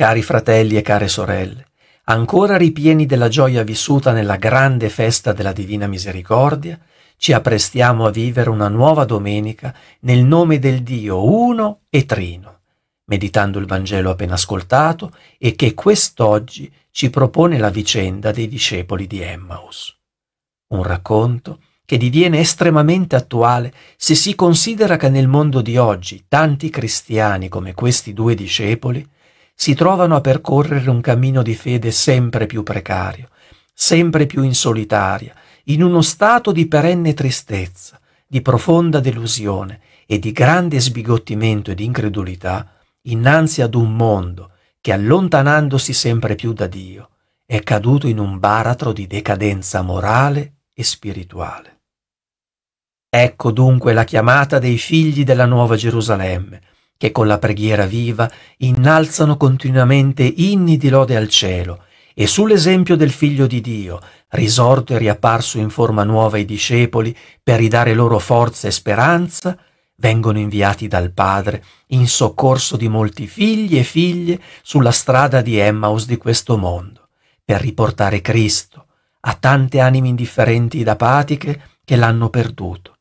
Cari fratelli e care sorelle, ancora ripieni della gioia vissuta nella grande festa della Divina Misericordia, ci apprestiamo a vivere una nuova domenica nel nome del Dio uno e trino, meditando il Vangelo appena ascoltato e che quest'oggi ci propone la vicenda dei discepoli di Emmaus. Un racconto che diviene estremamente attuale se si considera che nel mondo di oggi tanti cristiani come questi due discepoli si trovano a percorrere un cammino di fede sempre più precario, sempre più in solitaria, in uno stato di perenne tristezza, di profonda delusione e di grande sbigottimento ed incredulità innanzi ad un mondo che, allontanandosi sempre più da Dio, è caduto in un baratro di decadenza morale e spirituale. Ecco dunque la chiamata dei figli della Nuova Gerusalemme, che con la preghiera viva innalzano continuamente inni di lode al cielo e sull'esempio del Figlio di Dio, risorto e riapparso in forma nuova ai discepoli per ridare loro forza e speranza, vengono inviati dal Padre in soccorso di molti figli e figlie sulla strada di Emmaus di questo mondo, per riportare Cristo a tante anime indifferenti ed apatiche che l'hanno perduto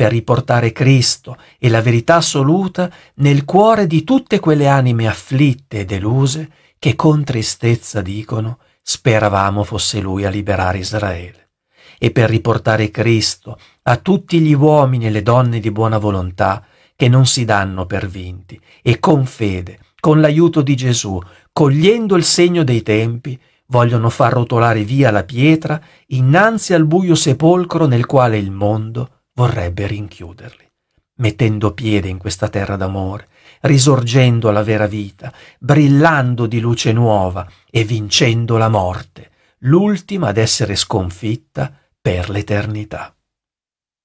per riportare Cristo e la verità assoluta nel cuore di tutte quelle anime afflitte e deluse che con tristezza dicono speravamo fosse Lui a liberare Israele. E per riportare Cristo a tutti gli uomini e le donne di buona volontà che non si danno per vinti e con fede, con l'aiuto di Gesù, cogliendo il segno dei tempi, vogliono far rotolare via la pietra innanzi al buio sepolcro nel quale il mondo vorrebbe rinchiuderli, mettendo piede in questa terra d'amore, risorgendo alla vera vita, brillando di luce nuova e vincendo la morte, l'ultima ad essere sconfitta per l'eternità.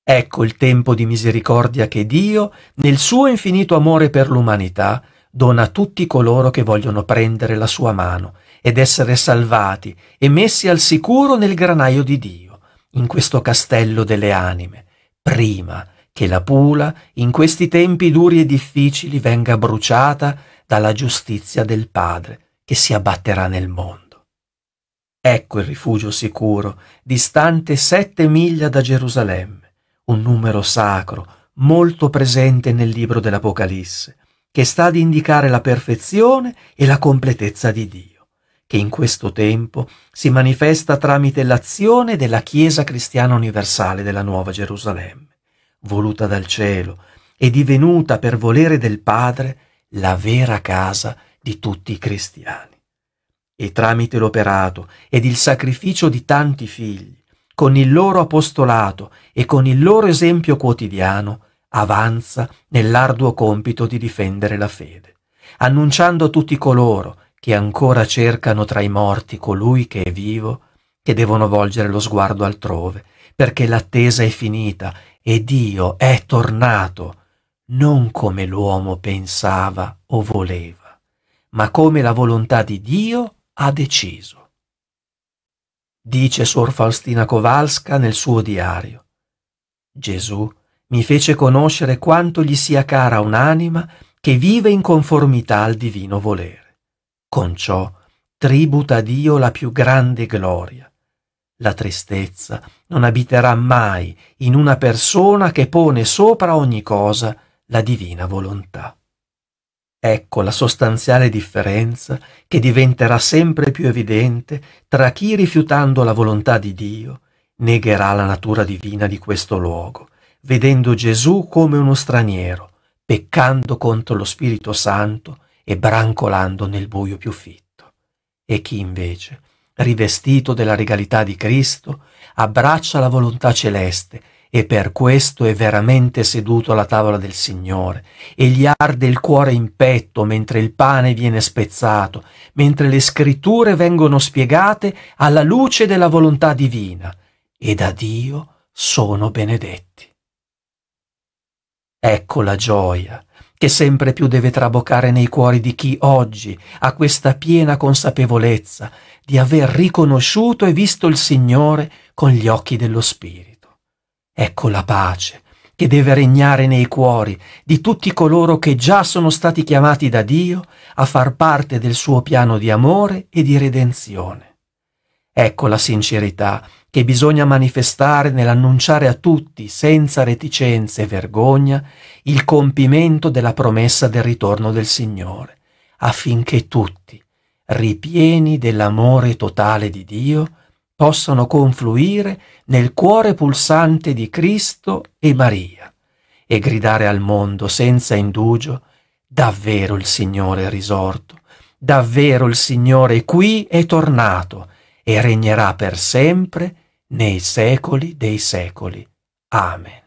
Ecco il tempo di misericordia che Dio, nel suo infinito amore per l'umanità, dona a tutti coloro che vogliono prendere la sua mano ed essere salvati e messi al sicuro nel granaio di Dio, in questo castello delle anime, prima che la Pula, in questi tempi duri e difficili, venga bruciata dalla giustizia del Padre che si abbatterà nel mondo. Ecco il rifugio sicuro, distante sette miglia da Gerusalemme, un numero sacro, molto presente nel libro dell'Apocalisse, che sta ad indicare la perfezione e la completezza di Dio che in questo tempo si manifesta tramite l'azione della Chiesa cristiana universale della Nuova Gerusalemme, voluta dal cielo e divenuta per volere del Padre la vera casa di tutti i cristiani. E tramite l'operato ed il sacrificio di tanti figli, con il loro apostolato e con il loro esempio quotidiano, avanza nell'arduo compito di difendere la fede, annunciando a tutti coloro che ancora cercano tra i morti colui che è vivo, che devono volgere lo sguardo altrove, perché l'attesa è finita e Dio è tornato, non come l'uomo pensava o voleva, ma come la volontà di Dio ha deciso. Dice Suor Faustina Kowalska nel suo diario, Gesù mi fece conoscere quanto gli sia cara un'anima che vive in conformità al divino volere. Con ciò tributa a Dio la più grande gloria. La tristezza non abiterà mai in una persona che pone sopra ogni cosa la divina volontà. Ecco la sostanziale differenza che diventerà sempre più evidente tra chi rifiutando la volontà di Dio negherà la natura divina di questo luogo, vedendo Gesù come uno straniero, peccando contro lo Spirito Santo e brancolando nel buio più fitto, e chi invece, rivestito della regalità di Cristo, abbraccia la volontà celeste e per questo è veramente seduto alla tavola del Signore e gli arde il cuore in petto mentre il pane viene spezzato, mentre le scritture vengono spiegate alla luce della volontà divina e da Dio sono benedetti. Ecco la gioia che sempre più deve traboccare nei cuori di chi oggi ha questa piena consapevolezza di aver riconosciuto e visto il Signore con gli occhi dello Spirito. Ecco la pace che deve regnare nei cuori di tutti coloro che già sono stati chiamati da Dio a far parte del suo piano di amore e di redenzione. Ecco la sincerità che bisogna manifestare nell'annunciare a tutti, senza reticenze e vergogna, il compimento della promessa del ritorno del Signore, affinché tutti, ripieni dell'amore totale di Dio, possano confluire nel cuore pulsante di Cristo e Maria e gridare al mondo senza indugio, davvero il Signore è risorto, davvero il Signore qui è tornato, e regnerà per sempre nei secoli dei secoli. Amen.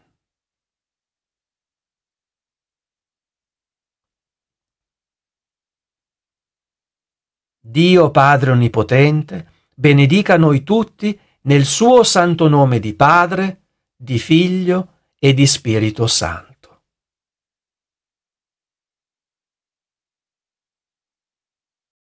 Dio Padre Onnipotente, benedica noi tutti nel suo santo nome di Padre, di Figlio e di Spirito Santo.